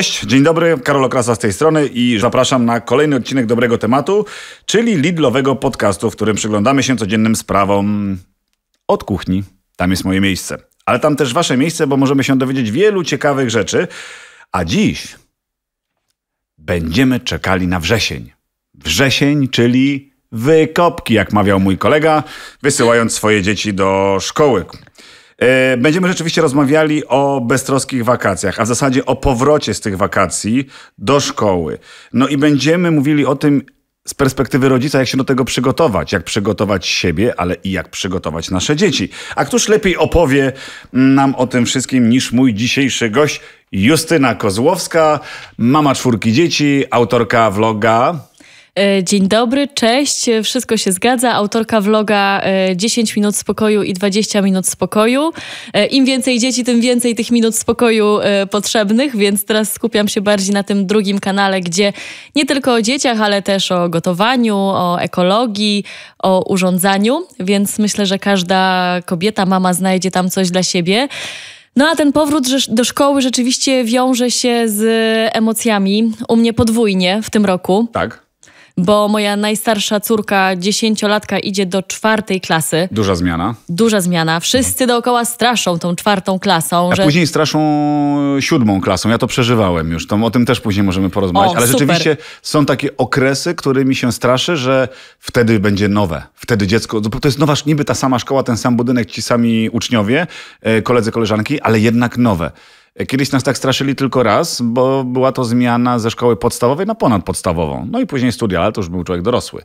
Cześć, dzień dobry, Karol Krasa z tej strony i zapraszam na kolejny odcinek Dobrego Tematu, czyli Lidlowego podcastu, w którym przyglądamy się codziennym sprawom od kuchni. Tam jest moje miejsce. Ale tam też wasze miejsce, bo możemy się dowiedzieć wielu ciekawych rzeczy. A dziś będziemy czekali na wrzesień. Wrzesień, czyli wykopki, jak mawiał mój kolega, wysyłając swoje dzieci do szkoły. E, będziemy rzeczywiście rozmawiali o beztroskich wakacjach, a w zasadzie o powrocie z tych wakacji do szkoły. No i będziemy mówili o tym, z perspektywy rodzica, jak się do tego przygotować, jak przygotować siebie, ale i jak przygotować nasze dzieci. A któż lepiej opowie nam o tym wszystkim niż mój dzisiejszy gość, Justyna Kozłowska, mama czwórki dzieci, autorka vloga E, dzień dobry, cześć, e, wszystko się zgadza. Autorka vloga 10 e, minut spokoju i 20 minut spokoju. Im więcej dzieci, tym więcej tych minut spokoju potrzebnych, więc teraz skupiam się bardziej na tym drugim kanale, gdzie nie tylko o dzieciach, ale też o gotowaniu, o ekologii, o urządzaniu, więc myślę, że każda kobieta, mama znajdzie tam coś dla siebie. No a ten powrót do szkoły rzeczywiście wiąże się z emocjami, u mnie podwójnie w tym roku. Tak bo moja najstarsza córka, dziesięciolatka, idzie do czwartej klasy. Duża zmiana. Duża zmiana. Wszyscy dookoła straszą tą czwartą klasą. A że... później straszą siódmą klasą. Ja to przeżywałem już. To, o tym też później możemy porozmawiać. O, Ale super. rzeczywiście są takie okresy, którymi się straszy, że wtedy będzie nowe. Wtedy dziecko, to jest nowa, niby ta sama szkoła, ten sam budynek, ci sami uczniowie, e, koledzy, koleżanki, ale jednak nowe. Kiedyś nas tak straszyli tylko raz, bo była to zmiana ze szkoły podstawowej na ponadpodstawową. No i później studia, ale to już był człowiek dorosły.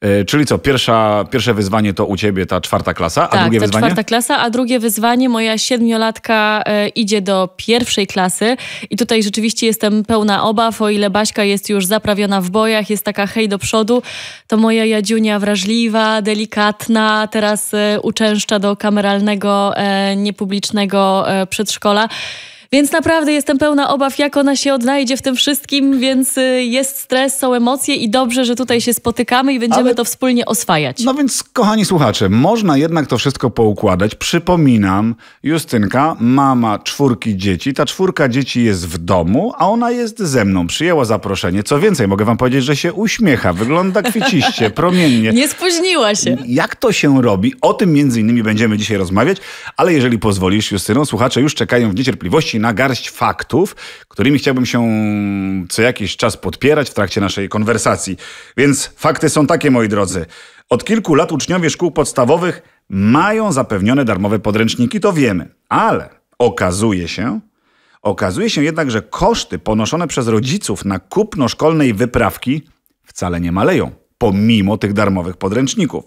E, czyli co, pierwsza, pierwsze wyzwanie to u ciebie ta czwarta klasa, a tak, drugie ta wyzwanie? czwarta klasa, a drugie wyzwanie moja siedmiolatka e, idzie do pierwszej klasy i tutaj rzeczywiście jestem pełna obaw, o ile Baśka jest już zaprawiona w bojach, jest taka hej do przodu, to moja Jadziunia wrażliwa, delikatna, teraz e, uczęszcza do kameralnego, niepublicznego przedszkola. Więc naprawdę jestem pełna obaw, jak ona się odnajdzie w tym wszystkim, więc y, jest stres, są emocje i dobrze, że tutaj się spotykamy i będziemy Ale... to wspólnie oswajać. No więc, kochani słuchacze, można jednak to wszystko poukładać. Przypominam, Justynka, mama czwórki dzieci, ta czwórka dzieci jest w domu, a ona jest ze mną. Przyjęła zaproszenie. Co więcej, mogę wam powiedzieć, że się uśmiecha, wygląda kwiciście, promiennie. Nie spóźniła się. Jak to się robi? O tym między innymi będziemy dzisiaj rozmawiać, ale jeżeli pozwolisz, Justyno, słuchacze już czekają w niecierpliwości na garść faktów, którymi chciałbym się co jakiś czas podpierać w trakcie naszej konwersacji. Więc fakty są takie, moi drodzy. Od kilku lat uczniowie szkół podstawowych mają zapewnione darmowe podręczniki, to wiemy. Ale okazuje się, okazuje się jednak, że koszty ponoszone przez rodziców na kupno szkolnej wyprawki wcale nie maleją, pomimo tych darmowych podręczników.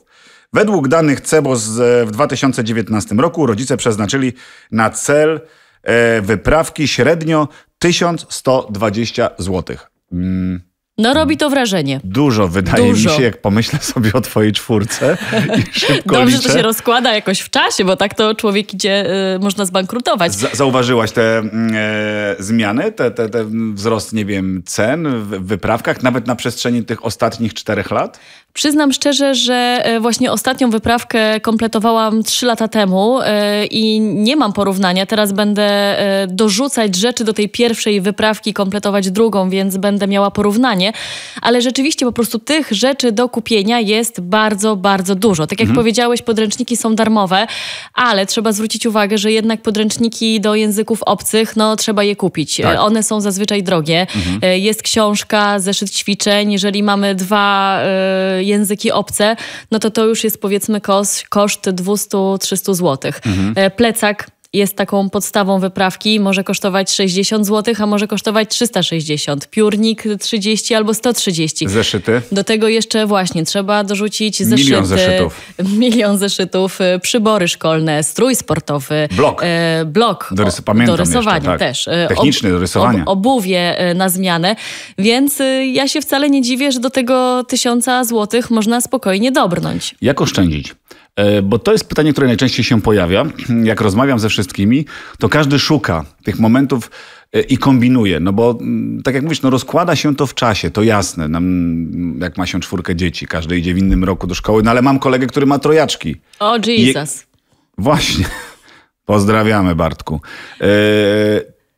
Według danych CEBOS w 2019 roku rodzice przeznaczyli na cel E, wyprawki średnio 1120 zł. Mm. No robi to wrażenie. Dużo wydaje Dużo. mi się, jak pomyślę sobie o twojej czwórce i szybko Dobrze, liczę. że to się rozkłada jakoś w czasie, bo tak to człowiek idzie, y, można zbankrutować. Z zauważyłaś te y, zmiany, te, te, te, wzrost, nie wiem, cen w wyprawkach, nawet na przestrzeni tych ostatnich czterech lat? Przyznam szczerze, że e, właśnie ostatnią wyprawkę kompletowałam trzy lata temu e, i nie mam porównania. Teraz będę dorzucać rzeczy do tej pierwszej wyprawki, kompletować drugą, więc będę miała porównanie stanie, ale rzeczywiście po prostu tych rzeczy do kupienia jest bardzo, bardzo dużo. Tak jak mhm. powiedziałeś, podręczniki są darmowe, ale trzeba zwrócić uwagę, że jednak podręczniki do języków obcych, no trzeba je kupić. Tak. One są zazwyczaj drogie. Mhm. E, jest książka, zeszyt ćwiczeń, jeżeli mamy dwa y, języki obce, no to to już jest powiedzmy kos, koszt 200-300 zł. Mhm. E, plecak jest taką podstawą wyprawki. Może kosztować 60 zł, a może kosztować 360. Piórnik 30 albo 130. Zeszyty. Do tego jeszcze właśnie trzeba dorzucić zeszyty. Milion zeszytów. Milion e, zeszytów, przybory szkolne, strój sportowy. Blok. E, blok. Do, rys- pamiętam do rysowania jeszcze, tak. też. E, Techniczny do rysowania. Ob, obuwie e, na zmianę. Więc ja się wcale nie dziwię, że do tego tysiąca złotych można spokojnie dobrnąć. Jak oszczędzić? E, bo to jest pytanie, które najczęściej się pojawia. Jak rozmawiam ze wszystkimi, to każdy szuka tych momentów e, i kombinuje. No bo mm, tak jak mówisz, no rozkłada się to w czasie, to jasne. Nam, mm, jak ma się czwórkę dzieci, każdy idzie w innym roku do szkoły, no ale mam kolegę, który ma trojaczki. O oh, Jesus. Właśnie. Pozdrawiamy Bartku. Yy...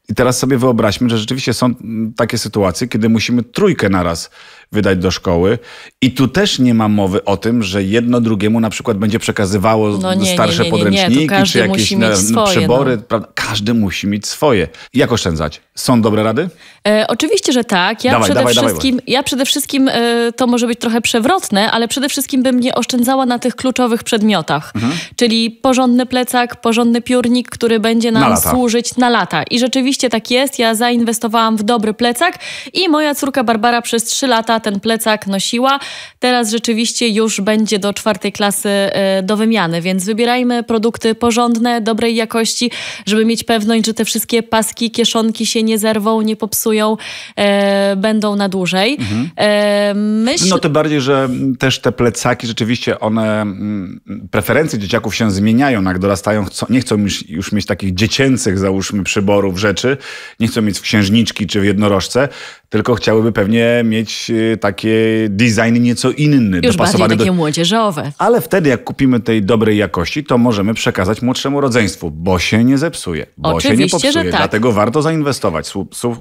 I teraz sobie wyobraźmy, że rzeczywiście są mm, takie sytuacje, kiedy musimy trójkę naraz wydać do szkoły. I tu też nie ma mowy o tym, że jedno drugiemu na przykład będzie przekazywało no nie, starsze nie, nie, podręczniki czy jakieś na, swoje, przybory. No. Każdy musi mieć swoje. Jak oszczędzać? Są dobre rady? E, oczywiście, że tak. Ja dawaj, przede dawaj, wszystkim, dawaj. Ja przede wszystkim e, to może być trochę przewrotne, ale przede wszystkim bym nie oszczędzała na tych kluczowych przedmiotach. Mhm. Czyli porządny plecak, porządny piórnik, który będzie nam na służyć na lata. I rzeczywiście tak jest. Ja zainwestowałam w dobry plecak i moja córka Barbara przez trzy lata ten plecak nosiła. Teraz rzeczywiście już będzie do czwartej klasy e, do wymiany, więc wybierajmy produkty porządne, dobrej jakości, żeby mieć pewność, że te wszystkie paski, kieszonki się nie zerwą, nie popsują, e, będą na dłużej. Mhm. E, myśl... No tym bardziej, że też te plecaki rzeczywiście one, mm, preferencje dzieciaków się zmieniają, jak dorastają, chcą, nie chcą już, już mieć takich dziecięcych, załóżmy, przyborów, rzeczy, nie chcą mieć w księżniczki czy w jednorożce, tylko chciałyby pewnie mieć y, takie designy nieco inny. Już bardziej takie do... młodzieżowe. Ale wtedy, jak kupimy tej dobrej jakości, to możemy przekazać młodszemu rodzeństwu, bo się nie zepsuje, bo Oczywiście, się nie popsuje. Tak. Dlatego warto zainwestować.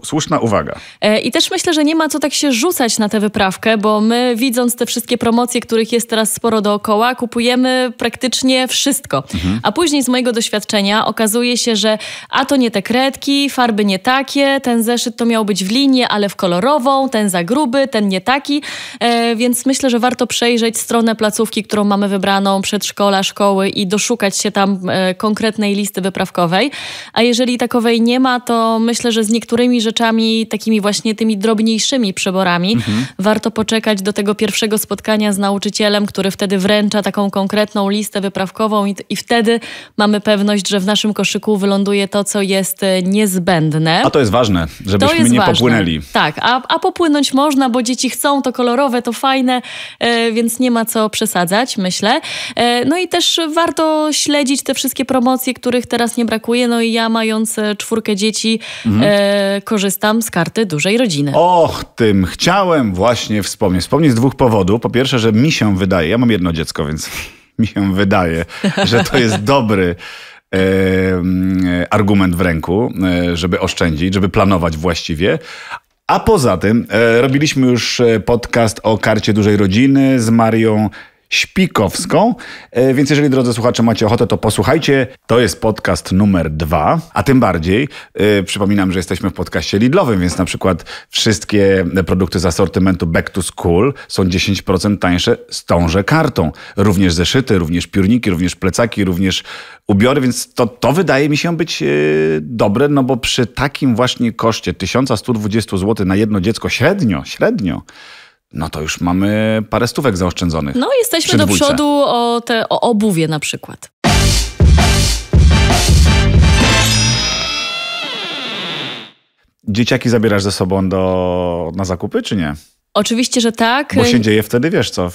Słuszna uwaga. E, I też myślę, że nie ma co tak się rzucać na tę wyprawkę, bo my widząc te wszystkie promocje, których jest teraz sporo dookoła, kupujemy praktycznie wszystko. Mhm. A później z mojego doświadczenia okazuje się, że a to nie te kredki, farby nie takie, ten zeszyt to miał być w linie, ale w kolorową, ten za gruby, ten nie taki, e, więc myślę, że warto przejrzeć stronę placówki, którą mamy wybraną, przedszkola, szkoły i doszukać się tam e, konkretnej listy wyprawkowej. A jeżeli takowej nie ma, to myślę, że z niektórymi rzeczami, takimi właśnie tymi drobniejszymi przyborami, mhm. warto poczekać do tego pierwszego spotkania z nauczycielem, który wtedy wręcza taką konkretną listę wyprawkową i, i wtedy mamy pewność, że w naszym koszyku wyląduje to, co jest e, niezbędne. A to jest ważne, żebyśmy nie ważne. popłynęli. Tak tak, a, a popłynąć można, bo dzieci chcą, to kolorowe, to fajne, e, więc nie ma co przesadzać, myślę. E, no i też warto śledzić te wszystkie promocje, których teraz nie brakuje. No i ja, mając e, czwórkę dzieci, mhm. korzystam z karty dużej rodziny. Och, tym chciałem właśnie wspomnieć. Wspomnieć z dwóch powodów. Po pierwsze, że mi się wydaje, ja mam jedno dziecko, więc mi się wydaje, że to jest dobry argument w ręku, żeby oszczędzić, żeby planować właściwie, a poza tym e, robiliśmy już e, podcast o karcie dużej rodziny z Marią Śpikowską. E, więc jeżeli, drodzy słuchacze, macie ochotę, to posłuchajcie. To jest podcast numer dwa, a tym bardziej yy, przypominam, że jesteśmy w podcaście Lidlowym, więc na przykład wszystkie produkty z asortymentu Back to School są 10% tańsze z tąże kartą. Również zeszyty, również piórniki, również plecaki, również ubiory, więc to, to wydaje mi się być yy, dobre, no bo przy takim właśnie koszcie 1120 zł na jedno dziecko średnio, średnio, no to już mamy parę stówek zaoszczędzonych. No, jesteśmy do przodu o, te, o obuwie na przykład. Dzieciaki zabierasz ze sobą do, na zakupy, czy nie? Oczywiście, że tak. Bo się dzieje wtedy, wiesz co,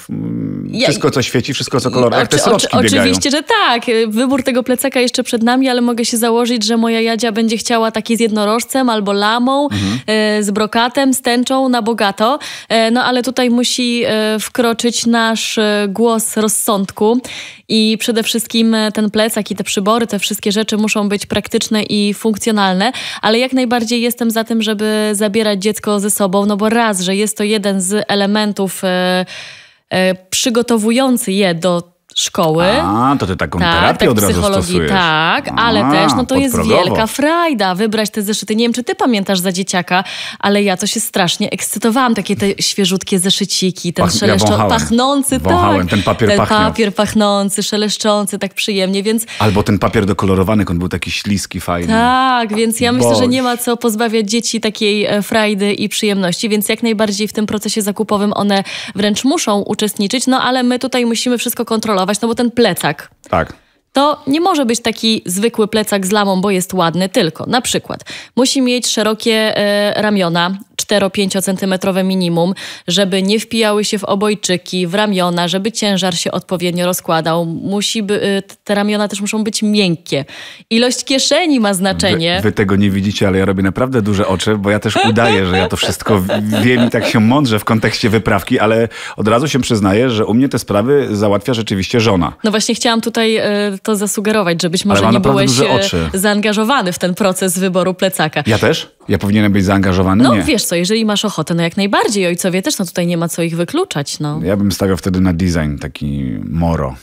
wszystko co świeci, wszystko co kolor. jak te sroczki Oczywiście, że tak. Wybór tego plecaka jeszcze przed nami, ale mogę się założyć, że moja Jadzia będzie chciała taki z jednorożcem albo lamą, mhm. E, z brokatem, z tęczą, na bogato. E, no ale tutaj musi e, wkroczyć nasz głos rozsądku i przede wszystkim e, ten plecak i te przybory, te wszystkie rzeczy muszą być praktyczne i funkcjonalne, ale jak najbardziej jestem za tym, żeby zabierać dziecko ze sobą, no bo raz, że jest to jeden z elementów e, e, przygotowujący je do szkoły. A, to ty taką tak, terapię tak, od razu stosujesz. Tak, ale też no to jest wielka frajda wybrać te zeszyty. Nie wiem, czy ty pamiętasz za dzieciaka, ale ja to się strasznie ekscytowałam. Takie te świeżutkie zeszyciki, ten Pach, szeleszczący, ja pachnący. Tak. Wąchałem, tak, ten papier Ten papier pachnący, szeleszczący, tak przyjemnie, więc... Albo ten papier dokolorowany, on był taki śliski, fajny. Tak, więc ja myślę, że nie ma co pozbawiać dzieci takiej e, frajdy i przyjemności, więc jak najbardziej w tym procesie zakupowym one wręcz muszą uczestniczyć, no ale my tutaj musimy wszystko kontrolować, pomalować, no bo ten plecak. Tak. To nie może być taki zwykły plecak z lamą, bo jest ładny, tylko na przykład musi mieć szerokie e, ramiona, 4-5 centymetrowe minimum, żeby nie wpijały się w obojczyki, w ramiona, żeby ciężar się odpowiednio rozkładał. Musi by, y, te ramiona też muszą być miękkie. Ilość kieszeni ma znaczenie. Wy, wy tego nie widzicie, ale ja robię naprawdę duże oczy, bo ja też udaję, że ja to wszystko wiem i tak się mądrze w kontekście wyprawki, ale od razu się przyznaję, że u mnie te sprawy załatwia rzeczywiście żona. No właśnie chciałam tutaj y, to zasugerować, że być może nie byłeś y, zaangażowany w ten proces wyboru plecaka. Ja też? Ja powinienem być zaangażowany? No nie. wiesz co, jeżeli masz ochotę, no jak najbardziej. Ojcowie też, no tutaj nie ma co ich wykluczać, no. Ja bym stawiał wtedy na design taki moro.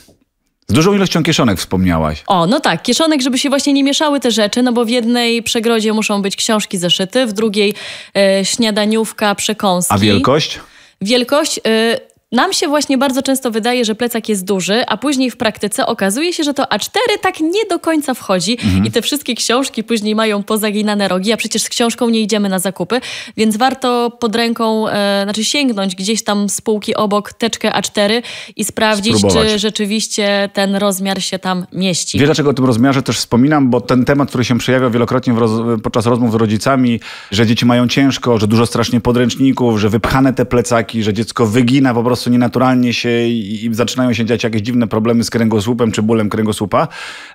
Z dużą ilością kieszonek wspomniałaś. O, no tak, kieszonek, żeby się właśnie nie mieszały te rzeczy, no bo w jednej przegrodzie muszą być książki zeszyty, w drugiej e, śniadaniówka, przekąski. A wielkość? Wielkość, y, nam się właśnie bardzo często wydaje, że plecak jest duży, a później w praktyce okazuje się, że to A4 tak nie do końca wchodzi mhm. i te wszystkie książki później mają pozaginane rogi, a przecież z książką nie idziemy na zakupy, więc warto pod ręką, e, znaczy sięgnąć gdzieś tam z półki obok teczkę A4 i sprawdzić, Spróbować. czy rzeczywiście ten rozmiar się tam mieści. Wiesz, dlaczego o tym rozmiarze też wspominam? Bo ten temat, który się przejawia wielokrotnie roz podczas rozmów z rodzicami, że dzieci mają ciężko, że dużo strasznie podręczników, że wypchane te plecaki, że dziecko wygina po prostu prostu nienaturalnie się i, zaczynają się dziać jakieś dziwne problemy z kręgosłupem czy bólem kręgosłupa.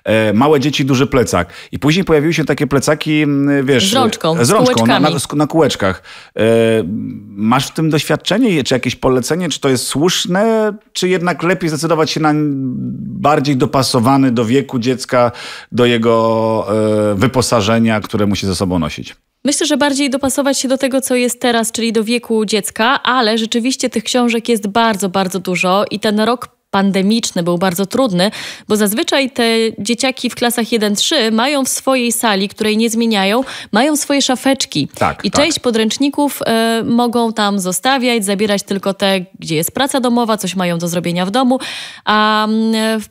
E, małe dzieci, duży plecak. I później pojawiły się takie plecaki, mm, wiesz... Z rączką, e, z rączką na, na, na kółeczkach. E, masz w tym doświadczenie, czy jakieś polecenie, czy to jest słuszne, czy jednak lepiej zdecydować się na bardziej dopasowany do wieku dziecka, do jego e, wyposażenia, które musi ze sobą nosić? Myślę, że bardziej dopasować się do tego, co jest teraz, czyli do wieku dziecka, ale rzeczywiście tych książek jest bardzo, bardzo dużo i ten rok pandemiczny był bardzo trudny, bo zazwyczaj te dzieciaki w klasach 1-3 mają w swojej sali, której nie zmieniają, mają swoje szafeczki. Tak, I tak. część podręczników y, mogą tam zostawiać, zabierać tylko te, gdzie jest praca domowa, coś mają do zrobienia w domu. A y,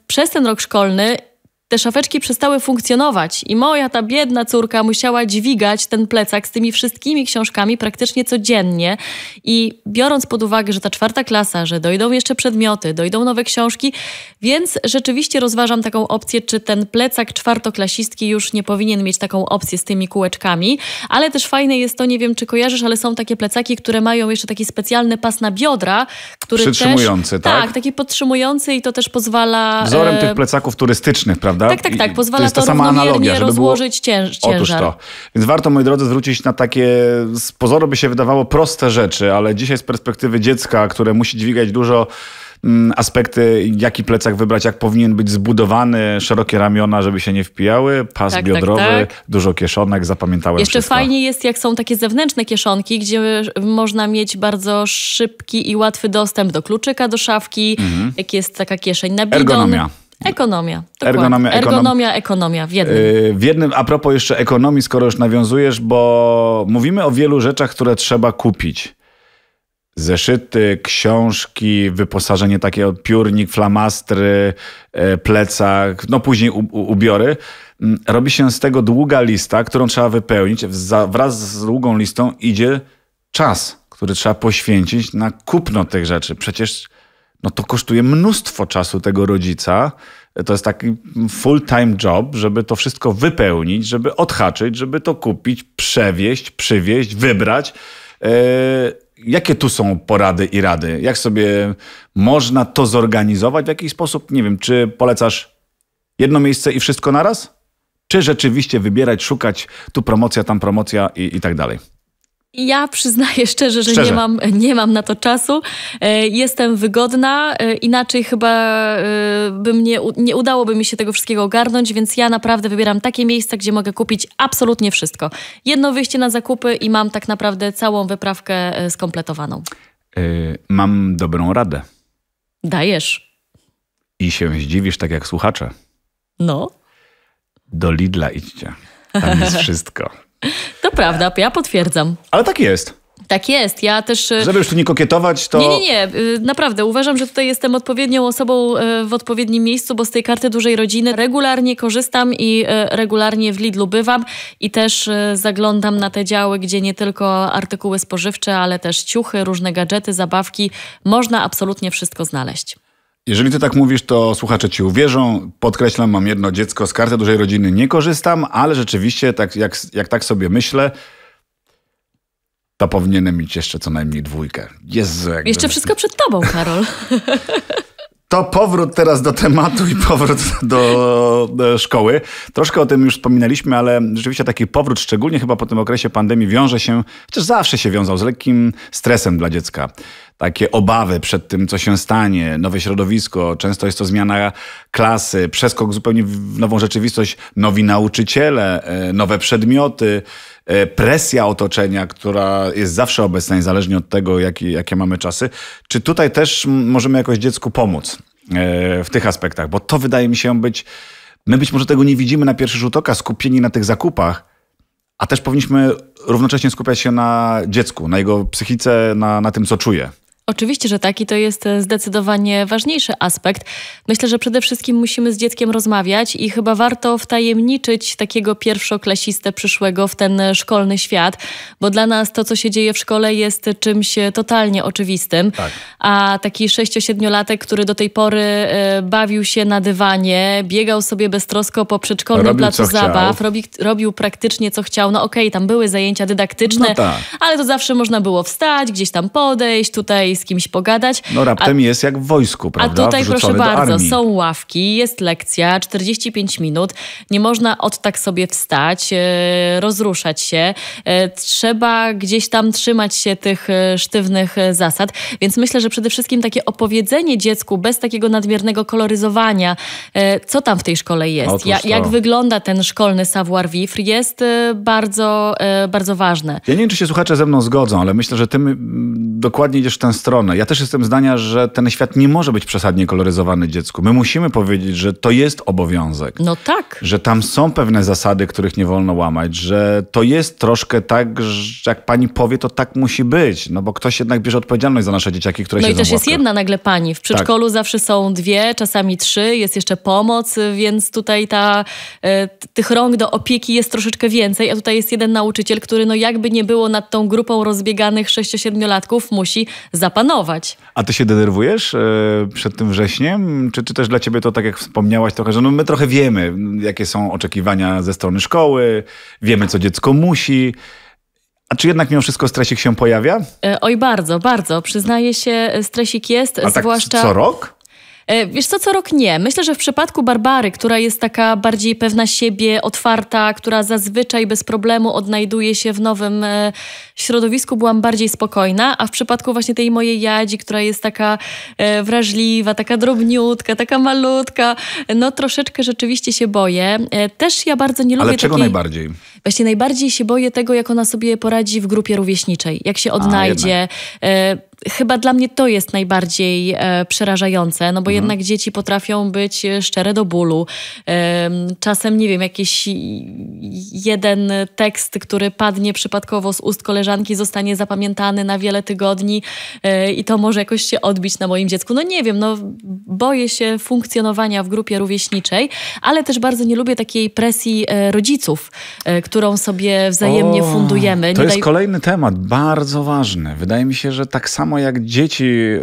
przez ten rok szkolny te szafeczki przestały funkcjonować i moja ta biedna córka musiała dźwigać ten plecak z tymi wszystkimi książkami praktycznie codziennie. I biorąc pod uwagę, że ta czwarta klasa, że dojdą jeszcze przedmioty, dojdą nowe książki, więc rzeczywiście rozważam taką opcję, czy ten plecak czwartoklasistki już nie powinien mieć taką opcję z tymi kółeczkami. Ale też fajne jest to, nie wiem czy kojarzysz, ale są takie plecaki, które mają jeszcze taki specjalny pas na biodra, który. Przytrzymujący, też, tak? Tak, taki podtrzymujący i to też pozwala. Wzorem e... tych plecaków turystycznych, prawda? prawda? Tak, tak, tak. Pozwala to, jest ta to sama analogia, żeby rozłożyć było... ciężar. Otóż to. Więc warto, moi drodzy, zwrócić na takie z pozoru by się wydawało proste rzeczy, ale dzisiaj z perspektywy dziecka, które musi dźwigać dużo mm, aspekty, jaki plecak wybrać, jak powinien być zbudowany, szerokie ramiona, żeby się nie wpijały, pas tak, tak biodrowy, tak, tak. dużo kieszonek, zapamiętałem Jeszcze wszystko. fajnie jest, jak są takie zewnętrzne kieszonki, gdzie y, można mieć bardzo szybki i łatwy dostęp do kluczyka, do szafki, mhm. jak jest taka kieszeń na bidon. Ergonomia. Ekonomia. Dokładnie. Ergonomia, ekonomia w jednym. Y, w jednym, a propos jeszcze ekonomii, skoro już nawiązujesz, bo mówimy o wielu rzeczach, które trzeba kupić. Zeszyty, książki, wyposażenie takie od piórnik, flamastry, y, plecak, no później ubiory. Mm, robi się z tego długa lista, którą trzeba wypełnić. Wraz z długą listą idzie czas, który trzeba poświęcić na kupno tych rzeczy. Przecież no to kosztuje mnóstwo czasu tego rodzica. To jest taki full-time job, żeby to wszystko wypełnić, żeby odhaczyć, żeby to kupić, przewieźć, przywieźć, wybrać. E, jakie tu są porady i rady? Jak sobie można to zorganizować? W jaki sposób? Nie wiem, czy polecasz jedno miejsce i wszystko naraz? Czy rzeczywiście wybierać, szukać tu promocja, tam promocja i, i tak dalej? Ja przyznaję szczerze, że szczerze. Nie, mam, nie mam na to czasu. E, jestem wygodna, e, inaczej chyba e, bym nie, nie udałoby mi się tego wszystkiego ogarnąć, więc ja naprawdę wybieram takie miejsca, gdzie mogę kupić absolutnie wszystko. Jedno wyjście na zakupy i mam tak naprawdę całą wyprawkę skompletowaną. Yy, mam dobrą radę. Dajesz. I się zdziwisz, tak jak słuchacze. No. Do Lidla idźcie. Tam jest wszystko. To prawda, ja potwierdzam. Ale tak jest. Tak jest, ja też... E, Żeby już tu nie kokietować, to... Nie, nie, nie, y, naprawdę, uważam, że tutaj jestem odpowiednią osobą e, w odpowiednim miejscu, bo z tej karty dużej rodziny regularnie korzystam i e, regularnie w Lidlu bywam i też zaglądam na te działy, gdzie nie tylko artykuły spożywcze, ale też ciuchy, różne gadżety, zabawki, można absolutnie wszystko znaleźć. Jeżeli ty tak mówisz, to słuchacze ci uwierzą. Podkreślam, mam jedno dziecko, z karty dużej rodziny nie korzystam, ale rzeczywiście, tak, jak, jak tak sobie myślę, to powinienem mieć jeszcze co najmniej dwójkę. Jezu, jakby... Jeszcze wszystko przed tobą, Karol. To powrót teraz do tematu i powrót do, do, szkoły. Troszkę o tym już wspominaliśmy, ale rzeczywiście taki powrót, szczególnie chyba po tym okresie pandemii, wiąże się, chociaż zawsze się wiązał, z lekkim stresem dla dziecka. Takie obawy przed tym, co się stanie, nowe środowisko, często jest to zmiana klasy, przeskok zupełnie w nową rzeczywistość, nowi nauczyciele, e, nowe przedmioty, E, presja otoczenia, która jest zawsze obecna, niezależnie od tego, jaki, jakie mamy czasy. Czy tutaj też możemy jakoś dziecku pomóc e, w tych aspektach? Bo to wydaje mi się być. My być może tego nie widzimy na pierwszy rzut oka, skupieni na tych zakupach, a też powinniśmy równocześnie skupiać się na dziecku, na jego psychice, na, na tym, co czuje. Oczywiście, że taki to jest e, zdecydowanie ważniejszy aspekt. Myślę, że przede wszystkim musimy z dzieckiem rozmawiać i chyba warto wtajemniczyć takiego pierwszoklasistę przyszłego w ten szkolny świat, bo dla nas to, co się dzieje w szkole, jest czymś e, totalnie oczywistym. Tak. A taki sześcio-siedmiolatek, który do tej pory e, bawił się na dywanie, biegał sobie beztrosko po przedszkolnym robił, placu zabaw, robi, robił praktycznie co chciał. No okej, okay, tam były zajęcia dydaktyczne, no tak. ale to zawsze można było wstać, gdzieś tam podejść, tutaj z kimś pogadać. No raptem a, jest jak w wojsku, prawda? A tutaj Wrzucony proszę bardzo, są ławki, jest lekcja, 45 minut, nie można od tak sobie wstać, e, rozruszać się, e, trzeba gdzieś tam trzymać się tych e, sztywnych zasad, więc myślę, że przede wszystkim takie opowiedzenie dziecku bez takiego nadmiernego koloryzowania, co tam w tej szkole jest, ja, jak wygląda ten szkolny savoir-vivre jest bardzo, bardzo ważne. Ja nie wiem, czy się słuchacze ze mną zgodzą, ale myślę, że ty dokładnie idziesz w tę stronę, stronę. Ja też jestem zdania, że ten świat nie może być przesadnie koloryzowany dziecku. My musimy powiedzieć, że to jest obowiązek. No tak. Że tam są pewne zasady, których nie wolno łamać, że to jest troszkę tak, że jak pani powie, to tak musi być. No bo ktoś jednak bierze odpowiedzialność za nasze dzieciaki, które się No i też jest jedna nagle pani. W tak. przedszkolu tak. zawsze są dwie, czasami trzy, jest jeszcze pomoc, więc tutaj ta, e, tych rąk do opieki jest troszeczkę więcej, a tutaj jest jeden nauczyciel, który no jakby nie było nad tą grupą rozbieganych 6-7-latków, musi za zapanować. A ty się denerwujesz e, przed tym wrześniem? Czy, czy też dla ciebie to, tak jak wspomniałaś trochę, że no my trochę wiemy, jakie są oczekiwania ze strony szkoły, wiemy, co dziecko musi. A czy jednak mimo wszystko stresik się pojawia? E, oj, bardzo, bardzo. Przyznaję się, e, stresik jest, A tak zwłaszcza... co rok? E, wiesz co, co rok nie. Myślę, że w przypadku Barbary, która jest taka bardziej pewna siebie, otwarta, która zazwyczaj bez problemu odnajduje się w nowym e, środowisku, byłam bardziej spokojna, a w przypadku właśnie tej mojej Jadzi, która jest taka e, wrażliwa, taka drobniutka, taka malutka, no troszeczkę rzeczywiście się boję. Też ja bardzo nie lubię Ale czego takiej... najbardziej? Właśnie najbardziej się boję tego, jak ona sobie poradzi w grupie rówieśniczej, jak się odnajdzie. A, chyba dla mnie to jest najbardziej e, przerażające, no bo mhm. jednak dzieci potrafią być e, szczere do bólu. E, czasem, nie wiem, jakiś jeden tekst, który padnie przypadkowo z ust koleżanki, zostanie zapamiętany na wiele tygodni e, i to może jakoś się odbić na moim dziecku. No nie wiem, no boję się funkcjonowania w grupie rówieśniczej, ale też bardzo nie lubię takiej presji e, rodziców, e, którą sobie wzajemnie o, fundujemy. Nie to jest daj... kolejny temat, bardzo ważny. Wydaje mi się, że tak samo samo jak dzieci e,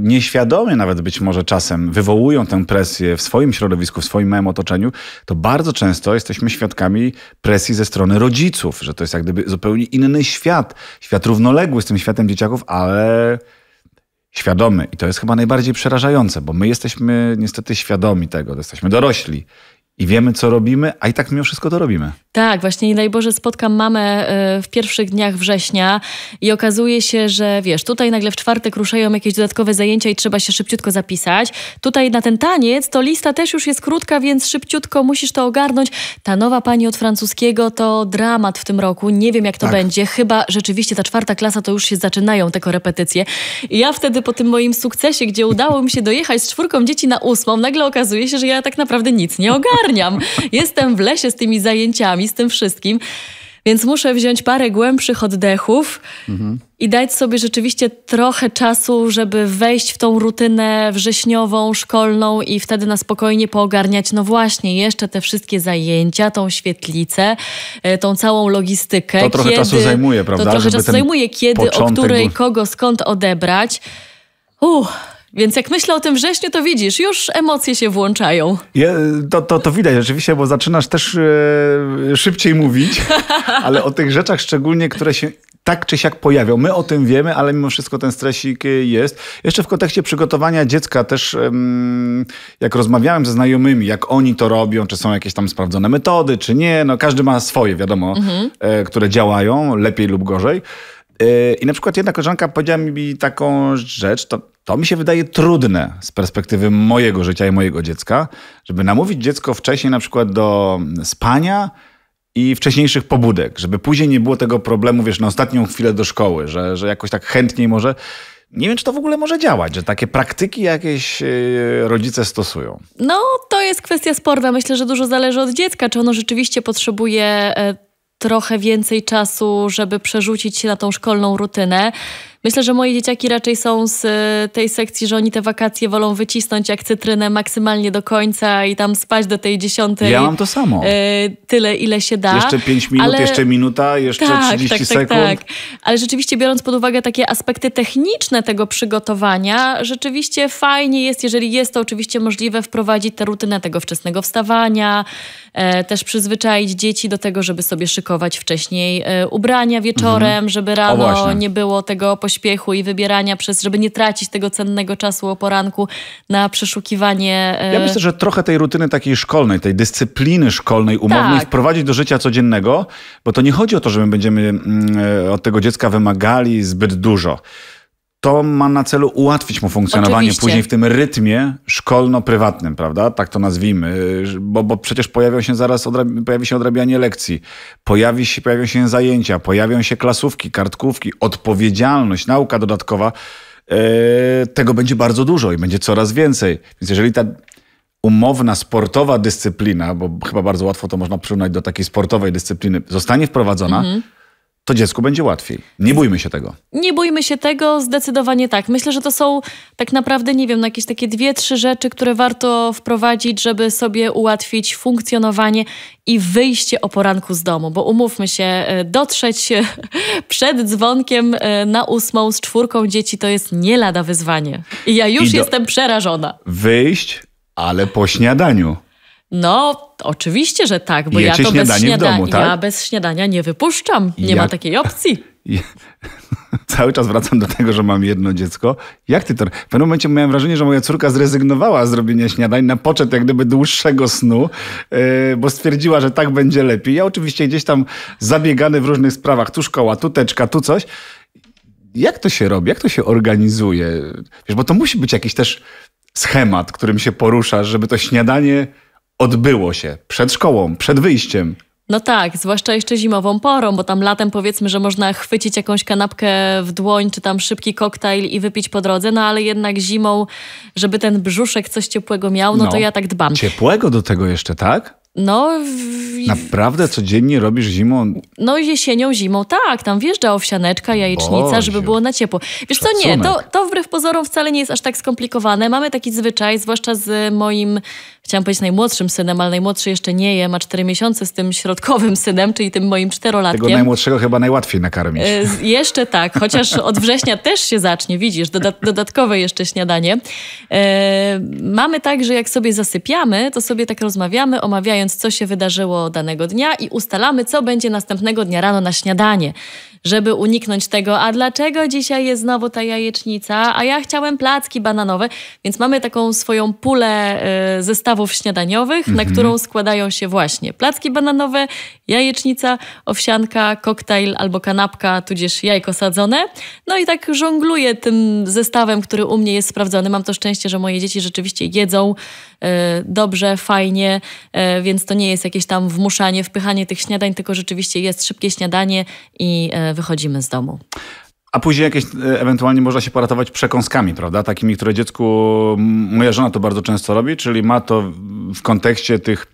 nieświadomie nawet być może czasem wywołują tę presję w swoim środowisku, w swoim małym otoczeniu, to bardzo często jesteśmy świadkami presji ze strony rodziców, że to jest jak gdyby zupełnie inny świat, świat równoległy z tym światem dzieciaków, ale świadomy. I to jest chyba najbardziej przerażające, bo my jesteśmy niestety świadomi tego, jesteśmy dorośli i wiemy, co robimy, a i tak mimo wszystko to robimy. Tak, właśnie i daj Boże spotkam mamę e, w pierwszych dniach września i okazuje się, że wiesz, tutaj nagle w czwartek ruszają jakieś dodatkowe zajęcia i trzeba się szybciutko zapisać. Tutaj na ten taniec to lista też już jest krótka, więc szybciutko musisz to ogarnąć. Ta nowa pani od francuskiego to dramat w tym roku. Nie wiem jak to tak. będzie. Chyba rzeczywiście ta czwarta klasa to już się zaczynają te korepetycje. I ja wtedy po tym moim sukcesie, gdzie udało mi się dojechać z czwórką dzieci na ósmą, nagle okazuje się, że ja tak naprawdę nic nie ogarnę ogarniam. Jestem w lesie z tymi zajęciami, z tym wszystkim. Więc muszę wziąć parę głębszych oddechów mhm. i dać sobie rzeczywiście trochę czasu, żeby wejść w tą rutynę wrześniową, szkolną i wtedy na spokojnie poogarniać, no właśnie, jeszcze te wszystkie zajęcia, tą świetlicę, e, tą całą logistykę. To trochę kiedy, czasu zajmuje, prawda? To trochę żeby czasu zajmuje, kiedy, o której, był... kogo, skąd odebrać. Uff, więc jak myślę o tym wrześniu, to widzisz, już emocje się włączają. Je, to, to, to widać rzeczywiście, bo zaczynasz też e, szybciej mówić, ale o tych rzeczach szczególnie, które się tak czy siak pojawią. My o tym wiemy, ale mimo wszystko ten stresik e, jest. Jeszcze w kontekście przygotowania dziecka też, jak rozmawiałem ze znajomymi, jak oni to robią, czy są jakieś tam sprawdzone metody, czy nie. No każdy ma swoje, wiadomo, mhm. E, które działają lepiej lub gorzej. E, I na przykład jedna koleżanka powiedziała mi taką rzecz, to to mi się wydaje trudne z perspektywy mojego życia i mojego dziecka, żeby namówić dziecko wcześniej na przykład do spania i wcześniejszych pobudek, żeby później nie było tego problemu, wiesz, na ostatnią chwilę do szkoły, że, że jakoś tak chętniej może. Nie wiem, czy to w ogóle może działać, że takie praktyki jakieś yy, rodzice stosują. No, to jest kwestia sporna. Myślę, że dużo zależy od dziecka, czy ono rzeczywiście potrzebuje e, trochę więcej czasu, żeby przerzucić się na tą szkolną rutynę. Myślę, że moje dzieciaki raczej są z e, tej sekcji, że oni te wakacje wolą wycisnąć jak cytrynę maksymalnie do końca i tam spać do tej dziesiątej. Ja mam to samo. E, tyle, ile się da. Jeszcze pięć minut, ale... jeszcze minuta, jeszcze tak, 30 tak, tak, sekund. Tak, tak. Ale rzeczywiście biorąc pod uwagę takie aspekty techniczne tego przygotowania, rzeczywiście fajnie jest, jeżeli jest to oczywiście możliwe, wprowadzić tę rutynę tego wczesnego wstawania, e, też przyzwyczaić dzieci do tego, żeby sobie szykować wcześniej ubrania wieczorem, mhm. żeby rano nie było tego poświęcenia pośpiechu i wybierania przez, żeby nie tracić tego cennego czasu o poranku na przeszukiwanie. E, ja myślę, że trochę tej rutyny takiej szkolnej, tej dyscypliny szkolnej, umownej tak. wprowadzić do życia codziennego, bo to nie chodzi o to, że my będziemy mm, e, od tego dziecka wymagali zbyt dużo to ma na celu ułatwić mu funkcjonowanie Oczywiście. później w tym rytmie szkolno-prywatnym, prawda? Tak to nazwijmy, bo, bo przecież pojawią się zaraz pojawi się odrabianie lekcji, pojawi się, pojawią się zajęcia, pojawią się klasówki, kartkówki, odpowiedzialność, nauka dodatkowa. E, tego będzie bardzo dużo i będzie coraz więcej. Więc jeżeli ta umowna sportowa dyscyplina, bo chyba bardzo łatwo to można przyrównać do takiej sportowej dyscypliny, zostanie wprowadzona, mhm to dziecku będzie łatwiej. Nie bójmy się tego. Nie bójmy się tego, zdecydowanie tak. Myślę, że to są tak naprawdę, nie wiem, no jakieś takie dwie, trzy rzeczy, które warto wprowadzić, żeby sobie ułatwić funkcjonowanie i wyjście o poranku z domu, bo umówmy się, e, dotrzeć e, przed dzwonkiem e, na ósmą z czwórką dzieci to jest nie lada wyzwanie. I ja już I do... jestem przerażona. Wyjść, ale po śniadaniu. No, oczywiście, że tak, bo Jecie ja to bez śniadania, tak? ja bez śniadania nie wypuszczam. Nie ma takiej opcji. Cały czas wracam do tego, że mam jedno dziecko. Jak ty to... W pewnym momencie miałem wrażenie, że moja córka zrezygnowała z robienia śniadań na poczet jak gdyby dłuższego snu, e, bo stwierdziła, że tak będzie lepiej. Ja oczywiście gdzieś tam zabiegany w różnych sprawach. Tu szkoła, tu teczka, tu coś jak to się robi, jak to się organizuje? Wiesz, bo to musi być jakiś też schemat, którym się poruszasz, żeby to śniadanie odbyło się przed szkołą, przed wyjściem. No tak, zwłaszcza jeszcze zimową porą, bo tam latem powiedzmy, że można chwycić jakąś kanapkę w dłoń, czy tam szybki koktajl i wypić po drodze, no ale jednak zimą, żeby ten brzuszek coś ciepłego miał, no, no to ja tak dbam. Ciepłego do tego jeszcze, tak? No. W... Naprawdę codziennie robisz zimą? No jesienią, zimą, tak. Tam wjeżdża owsianeczka, jajecznica, Boże. żeby było na ciepło. Wiesz Szacunek. co, nie, to, to wbrew pozorom wcale nie jest aż tak skomplikowane. Mamy taki zwyczaj, zwłaszcza z moim, chciałam powiedzieć najmłodszym synem, ale najmłodszy jeszcze nie je, ma 4 miesiące z tym środkowym synem, czyli tym moim czterolatkiem. Tego najmłodszego chyba najłatwiej nakarmić. E, jeszcze tak, chociaż od września też się zacznie, widzisz, doda dodatkowe jeszcze śniadanie. E, mamy tak, że jak sobie zasypiamy, to sobie tak rozmawiamy, omawiając co się wydarzyło danego dnia i ustalamy, co będzie następnego dnia rano na śniadanie żeby uniknąć tego, a dlaczego dzisiaj jest znowu ta jajecznica, a ja chciałem placki bananowe, więc mamy taką swoją pulę y, zestawów śniadaniowych, mm -hmm. na mhm. którą składają się właśnie placki bananowe, jajecznica, owsianka, koktajl albo kanapka, tudzież jajko sadzone. No i tak żongluję tym zestawem, który u mnie jest sprawdzony. Mam to szczęście, że moje dzieci rzeczywiście jedzą y, dobrze, fajnie, y, więc to nie jest jakieś tam wmuszanie, wpychanie tych śniadań, tylko rzeczywiście jest szybkie śniadanie i wychodzimy z domu. A później jakieś e, ewentualnie można się poratować przekąskami, prawda? Takimi, które dziecku, moja żona to bardzo często robi, czyli ma to w kontekście tych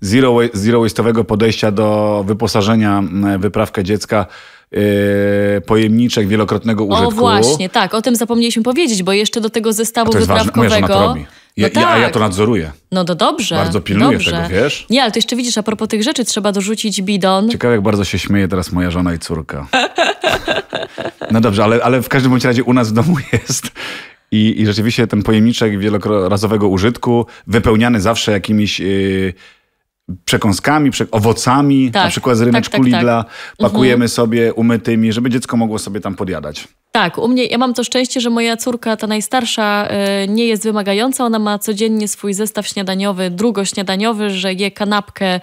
zero, zero waste'owego podejścia do wyposażenia, wyprawkę dziecka E, pojemniczek wielokrotnego użytku. O właśnie, tak, o tym zapomnieliśmy powiedzieć, bo jeszcze do tego zestawu A wyprawkowego... Ja, no tak. ja, ja, tak. to nadzoruję. No to dobrze. Bardzo pilnuję dobrze. tego, wiesz? Nie, ale to jeszcze widzisz, a propos tych rzeczy trzeba dorzucić bidon. Ciekawe, jak bardzo się śmieje teraz moja żona i córka. no dobrze, ale, ale w każdym bądź razie u nas w domu jest i, i rzeczywiście ten pojemniczek wielokrotnego użytku, wypełniany zawsze jakimiś... Yy, przekąskami, prze owocami, tak, na przykład z tak, ryneczku tak, tak, Lidla mhm. pakujemy mhm. sobie umytymi, żeby dziecko mogło sobie tam podjadać. Tak, u mnie, ja mam to szczęście, że moja córka, ta najstarsza, e, nie jest wymagająca. Ona ma codziennie swój zestaw śniadaniowy, drugośniadaniowy, że je kanapkę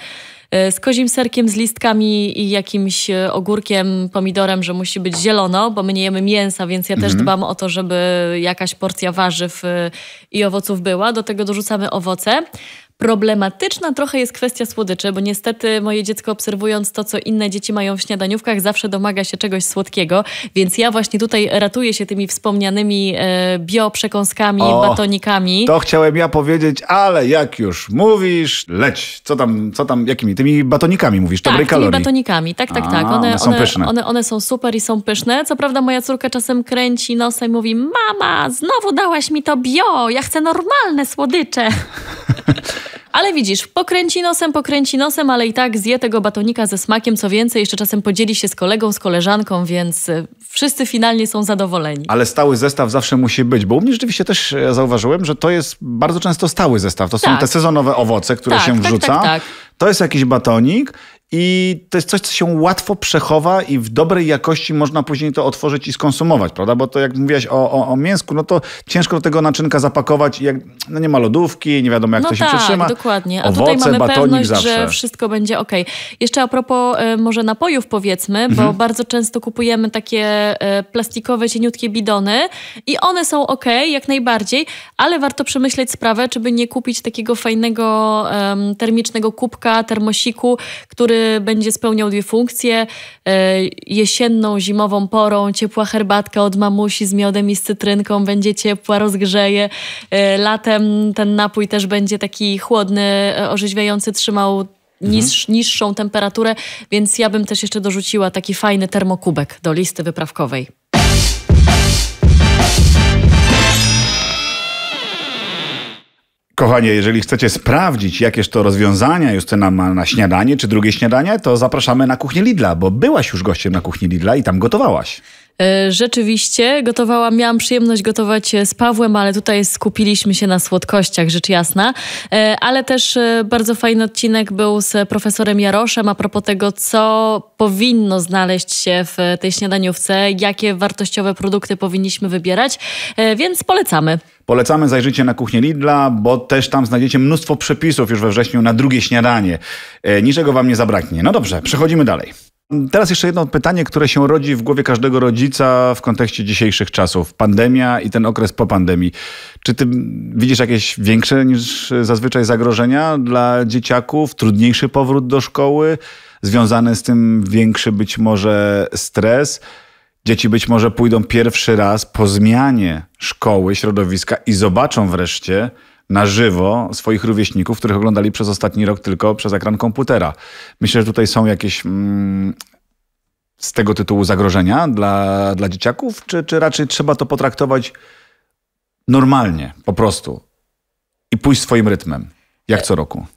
e, z kozim serkiem, z listkami i jakimś e, ogórkiem, pomidorem, że musi być zielono, bo my nie jemy mięsa, więc ja też mhm. dbam o to, żeby jakaś porcja warzyw i owoców była. Do tego dorzucamy owoce. Problematyczna trochę jest kwestia słodyczy, bo niestety moje dziecko obserwując to, co inne dzieci mają w śniadaniówkach, zawsze domaga się czegoś słodkiego, więc ja właśnie tutaj ratuję się tymi wspomnianymi e, bioprzekąskami, o, batonikami. To chciałem ja powiedzieć, ale jak już mówisz, leć. Co tam, co tam, jakimi? Tymi batonikami mówisz, tak, dobrej kalorii. tymi batonikami, tak, tak, tak. one, one, są one, pyszne. One, one są super i są pyszne. Co prawda moja córka czasem kręci nosem i mówi, mama, znowu dałaś mi to bio, ja chcę normalne słodycze. Ale widzisz, pokręci nosem, pokręci nosem, ale i tak zje tego batonika ze smakiem. Co więcej, jeszcze czasem podzieli się z kolegą, z koleżanką, więc y, wszyscy finalnie są zadowoleni. Ale stały zestaw zawsze musi być, bo u mnie rzeczywiście też e, zauważyłem, że to jest bardzo często stały zestaw. To tak. są te sezonowe owoce, które tak, się tak, wrzuca. Tak, tak, to jest jakiś batonik i to jest coś, co się łatwo przechowa i w dobrej jakości można później to otworzyć i skonsumować, prawda? Bo to jak mówiłaś o, o, o mięsku, no to ciężko do tego naczynka zapakować, jak, no nie ma lodówki, nie wiadomo jak no to się tak, przetrzyma. dokładnie. A Owoce, tutaj mamy batonik pewność, zawsze. że wszystko będzie ok. Jeszcze a propos y, może napojów powiedzmy, mhm. bo bardzo często kupujemy takie y, plastikowe, cieniutkie bidony i one są ok, jak najbardziej, ale warto przemyśleć sprawę, czy by nie kupić takiego fajnego y, termicznego kubka, termosiku, który będzie spełniał dwie funkcje. E, jesienną, zimową porą ciepła herbatka od mamusi z miodem i z cytrynką będzie ciepła, rozgrzeje. E, latem ten napój też będzie taki chłodny, e, orzeźwiający, trzymał mhm. niż, niższą temperaturę, więc ja bym też jeszcze dorzuciła taki fajny termokubek do listy wyprawkowej. Kochanie, jeżeli chcecie sprawdzić, jakież to rozwiązania Justyna ma na śniadanie czy drugie śniadanie, to zapraszamy na kuchnię Lidla, bo byłaś już gościem na kuchni Lidla i tam gotowałaś. E, rzeczywiście, gotowałam, miałam przyjemność gotować z Pawłem, ale tutaj skupiliśmy się na słodkościach, rzecz jasna. E, ale też e, bardzo fajny odcinek był z profesorem Jaroszem a propos tego, co powinno znaleźć się w tej śniadaniówce, jakie wartościowe produkty powinniśmy wybierać, więc polecamy. Polecamy zajrzycie na kuchnię Lidla, bo też tam znajdziecie mnóstwo przepisów już we wrześniu na drugie śniadanie. E, niczego wam nie zabraknie. No dobrze, przechodzimy dalej. Teraz jeszcze jedno pytanie, które się rodzi w głowie każdego rodzica w kontekście dzisiejszych czasów. Pandemia i ten okres po pandemii. Czy ty widzisz jakieś większe niż zazwyczaj zagrożenia dla dzieciaków, trudniejszy powrót do szkoły, związany z tym większy być może stres? Dzieci być może pójdą pierwszy raz po zmianie szkoły, środowiska i zobaczą wreszcie na żywo swoich rówieśników, których oglądali przez ostatni rok tylko przez ekran komputera. Myślę, że tutaj są jakieś mm, z tego tytułu zagrożenia dla, dla dzieciaków, czy, czy raczej trzeba to potraktować normalnie, po prostu i pójść swoim rytmem, jak e, co roku?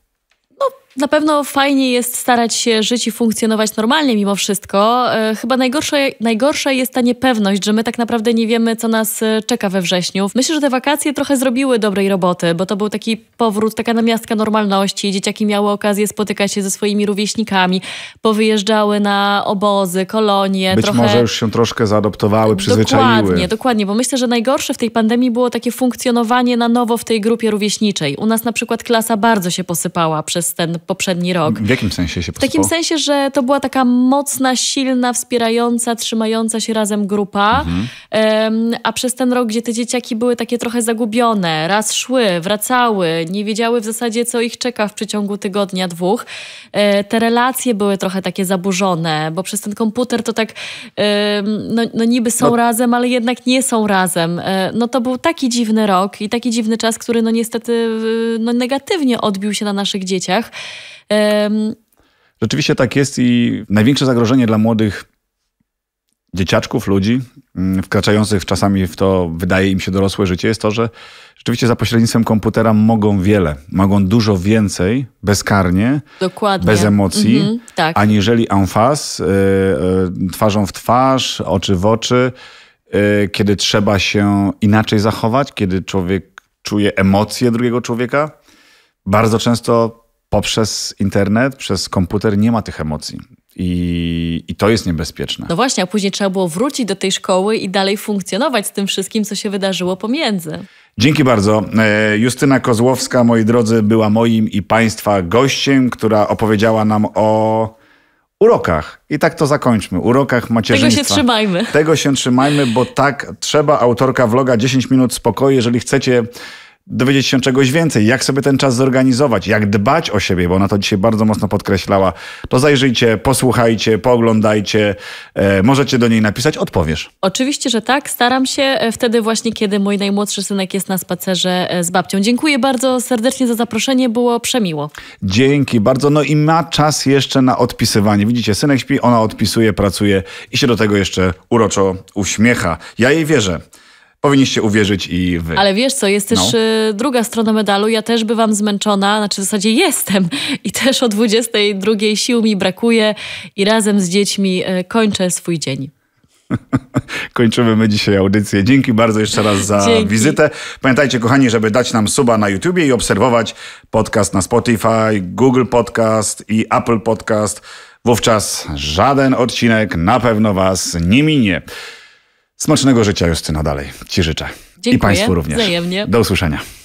Na pewno fajnie jest starać się żyć i funkcjonować normalnie mimo wszystko. E, chyba najgorsza, najgorsza jest ta niepewność, że my tak naprawdę nie wiemy, co nas e, czeka we wrześniu. Myślę, że te wakacje trochę zrobiły dobrej roboty, bo to był taki powrót, taka namiastka normalności. Dzieciaki miały okazję spotykać się ze swoimi rówieśnikami, powyjeżdżały na obozy, kolonie. Być trochę... może już się troszkę zaadoptowały, przyzwyczaiły. Dokładnie, dokładnie, bo myślę, że najgorsze w tej pandemii było takie funkcjonowanie na nowo w tej grupie rówieśniczej. U nas na przykład klasa bardzo się posypała przez ten poprzedni rok. W jakim sensie się posypało? W takim sensie, że to była taka mocna, silna, wspierająca, trzymająca się razem grupa, mhm. a przez ten rok, gdzie te dzieciaki były takie trochę zagubione, raz szły, wracały, nie wiedziały w zasadzie, co ich czeka w przeciągu tygodnia, dwóch, e, te relacje były trochę takie zaburzone, bo przez ten komputer to tak, no, no niby są no. razem, ale jednak nie są razem. E, no to był taki dziwny rok i taki dziwny czas, który no niestety no negatywnie odbił się na naszych dzieciach. Rzeczywiście tak jest i największe zagrożenie dla młodych dzieciaczków, ludzi, mm, wkraczających czasami w to, wydaje im się, dorosłe życie, jest to, że rzeczywiście za pośrednictwem komputera mogą wiele, mogą dużo więcej, bezkarnie, Dokładnie. bez emocji, mhm, tak. aniżeli en face, e, e, twarzą w twarz, oczy w oczy, e, kiedy trzeba się inaczej zachować, kiedy człowiek czuje emocje drugiego człowieka. Bardzo często poprzez internet, przez komputer nie ma tych emocji. I, I to jest niebezpieczne. No właśnie, a później trzeba było wrócić do tej szkoły i dalej funkcjonować z tym wszystkim, co się wydarzyło pomiędzy. Dzięki bardzo. E, Justyna Kozłowska, moi drodzy, była moim i Państwa gościem, która opowiedziała nam o urokach. I tak to zakończmy. Urokach macierzyństwa. Tego się trzymajmy. Tego się trzymajmy, bo tak trzeba. Autorka vloga 10 minut spokoju, jeżeli chcecie dowiedzieć się czegoś więcej, jak sobie ten czas zorganizować, jak dbać o siebie, bo ona to dzisiaj bardzo mocno podkreślała, to zajrzyjcie, posłuchajcie, pooglądajcie, e, możecie do niej napisać, odpowiesz. Oczywiście, że tak. Staram się e, wtedy właśnie, kiedy mój najmłodszy synek jest na spacerze e, z babcią. Dziękuję bardzo serdecznie za zaproszenie, było przemiło. Dzięki bardzo. No i ma czas jeszcze na odpisywanie. Widzicie, synek śpi, ona odpisuje, pracuje i się do tego jeszcze uroczo uśmiecha. Ja jej wierzę powinniście uwierzyć i wy. Ale wiesz co, jest też no. Y, druga strona medalu. Ja też bywam zmęczona, znaczy w zasadzie jestem i też o 22 sił mi brakuje i razem z dziećmi y, kończę swój dzień. Kończymy my dzisiaj audycję. Dzięki bardzo jeszcze raz za Dzięki. wizytę. Pamiętajcie, kochani, żeby dać nam suba na YouTubie i obserwować podcast na Spotify, Google Podcast i Apple Podcast. Wówczas żaden odcinek na pewno Was nie minie. Smacznego życia, Justyna, dalej Ci życzę. Dziękuję. I Państwu również. Wzajemnie. Do usłyszenia.